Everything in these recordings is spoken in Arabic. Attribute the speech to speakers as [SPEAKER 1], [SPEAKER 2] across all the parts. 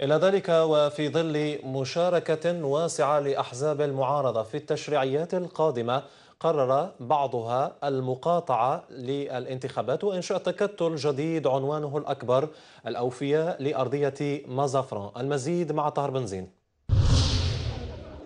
[SPEAKER 1] إلى ذلك وفي ظل مشاركة واسعة لأحزاب المعارضة في التشريعيات القادمة قرر بعضها المقاطعة للانتخابات وإنشاء تكتل جديد عنوانه الأكبر الأوفياء
[SPEAKER 2] لأرضية مازافران المزيد مع طهر بنزين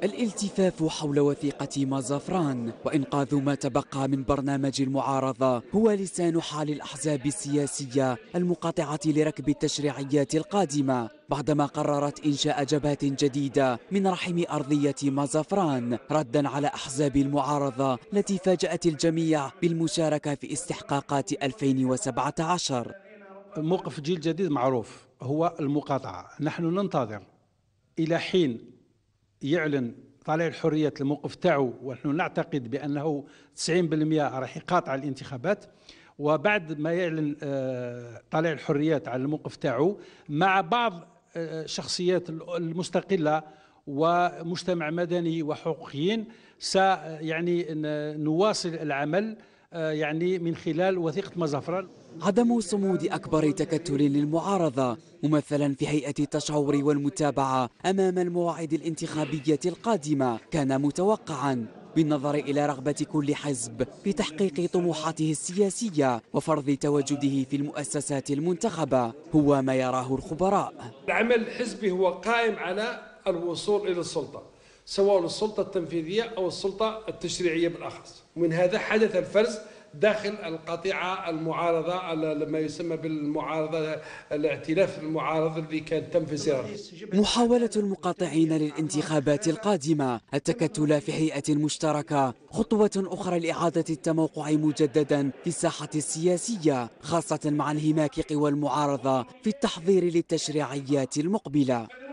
[SPEAKER 2] الالتفاف حول وثيقة مازافران وإنقاذ ما تبقى من برنامج المعارضة هو لسان حال الأحزاب السياسية المقاطعة لركب التشريعيات القادمة بعدما قررت إنشاء جبهة جديدة من رحم أرضية مازافران ردا على أحزاب المعارضة التي فاجأت الجميع بالمشاركة في استحقاقات 2017
[SPEAKER 3] موقف جيل جديد معروف هو المقاطعة نحن ننتظر إلى حين يعلن طالع الحرية الموقف تاعو ونحن نعتقد بأنه 90% راح يقاطع الانتخابات وبعد ما يعلن آه، طالع الحريات على الموقف تاعو مع بعض الشخصيات آه، المستقلة ومجتمع مدني وحقوقيين سيعني نواصل العمل آه، يعني من
[SPEAKER 2] خلال وثيقة مزفران عدم صمود أكبر تكتل للمعارضة ممثلا في هيئة التشعور والمتابعة أمام المواعيد الانتخابية القادمة كان متوقعا بالنظر إلى رغبة كل حزب في تحقيق طموحاته السياسية وفرض تواجده في المؤسسات المنتخبة هو ما يراه الخبراء
[SPEAKER 4] العمل الحزبي هو قائم على الوصول إلى السلطة سواء السلطة التنفيذية أو السلطة التشريعية بالأخص من هذا حدث الفرز داخل القطيعة المعارضة ما يسمى بالمعارضة الائتلاف المعارض الذي كان تم في
[SPEAKER 2] محاولة المقاطعين للانتخابات القادمة التكتل في هيئة مشتركة خطوة أخرى لإعادة التموقع مجددا في الساحة السياسية خاصة مع انهماك قوى المعارضة في التحضير للتشريعيات المقبلة